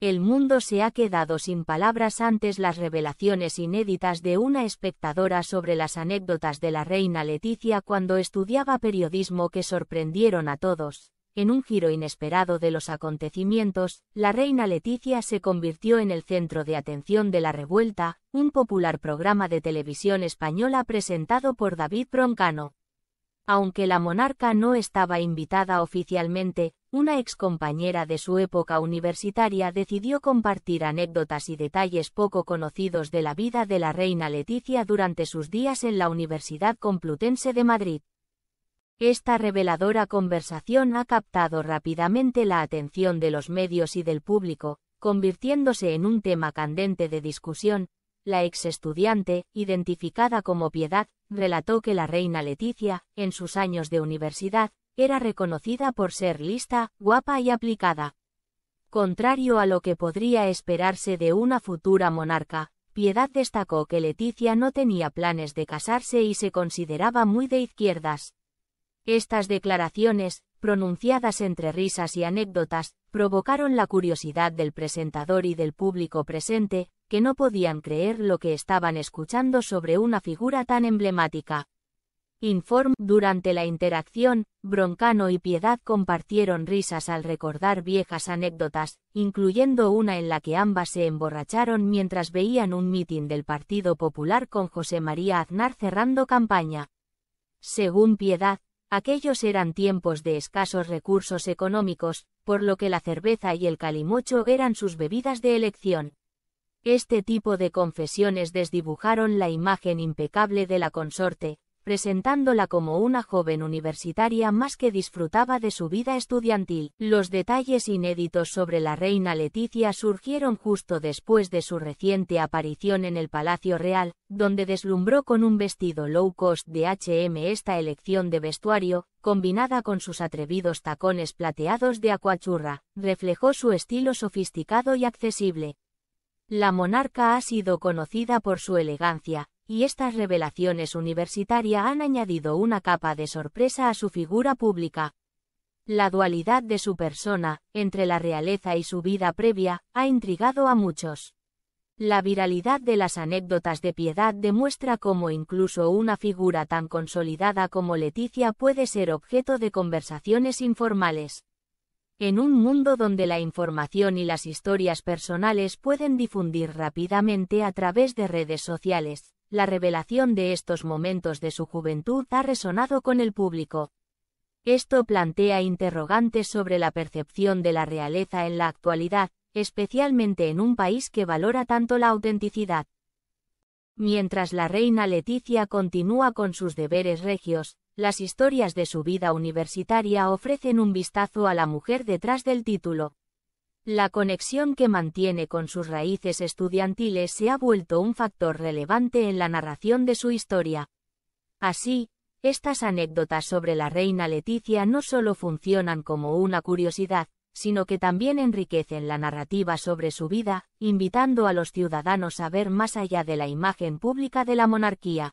El mundo se ha quedado sin palabras antes las revelaciones inéditas de una espectadora sobre las anécdotas de la reina Leticia cuando estudiaba periodismo que sorprendieron a todos. En un giro inesperado de los acontecimientos, la reina Leticia se convirtió en el centro de atención de La Revuelta, un popular programa de televisión española presentado por David Broncano. Aunque la monarca no estaba invitada oficialmente, una compañera de su época universitaria decidió compartir anécdotas y detalles poco conocidos de la vida de la reina Leticia durante sus días en la Universidad Complutense de Madrid. Esta reveladora conversación ha captado rápidamente la atención de los medios y del público, convirtiéndose en un tema candente de discusión. La ex estudiante, identificada como Piedad, relató que la reina Leticia, en sus años de universidad, era reconocida por ser lista, guapa y aplicada. Contrario a lo que podría esperarse de una futura monarca, Piedad destacó que Leticia no tenía planes de casarse y se consideraba muy de izquierdas. Estas declaraciones, pronunciadas entre risas y anécdotas, provocaron la curiosidad del presentador y del público presente, que no podían creer lo que estaban escuchando sobre una figura tan emblemática. Inform. Durante la interacción, Broncano y Piedad compartieron risas al recordar viejas anécdotas, incluyendo una en la que ambas se emborracharon mientras veían un mitin del Partido Popular con José María Aznar cerrando campaña. Según Piedad, aquellos eran tiempos de escasos recursos económicos, por lo que la cerveza y el calimocho eran sus bebidas de elección. Este tipo de confesiones desdibujaron la imagen impecable de la consorte, presentándola como una joven universitaria más que disfrutaba de su vida estudiantil. Los detalles inéditos sobre la reina Leticia surgieron justo después de su reciente aparición en el Palacio Real, donde deslumbró con un vestido low cost de H&M esta elección de vestuario, combinada con sus atrevidos tacones plateados de acuachurra, reflejó su estilo sofisticado y accesible. La monarca ha sido conocida por su elegancia, y estas revelaciones universitarias han añadido una capa de sorpresa a su figura pública. La dualidad de su persona, entre la realeza y su vida previa, ha intrigado a muchos. La viralidad de las anécdotas de piedad demuestra cómo incluso una figura tan consolidada como Leticia puede ser objeto de conversaciones informales. En un mundo donde la información y las historias personales pueden difundir rápidamente a través de redes sociales, la revelación de estos momentos de su juventud ha resonado con el público. Esto plantea interrogantes sobre la percepción de la realeza en la actualidad, especialmente en un país que valora tanto la autenticidad. Mientras la reina Leticia continúa con sus deberes regios, las historias de su vida universitaria ofrecen un vistazo a la mujer detrás del título. La conexión que mantiene con sus raíces estudiantiles se ha vuelto un factor relevante en la narración de su historia. Así, estas anécdotas sobre la reina Leticia no solo funcionan como una curiosidad, sino que también enriquecen la narrativa sobre su vida, invitando a los ciudadanos a ver más allá de la imagen pública de la monarquía.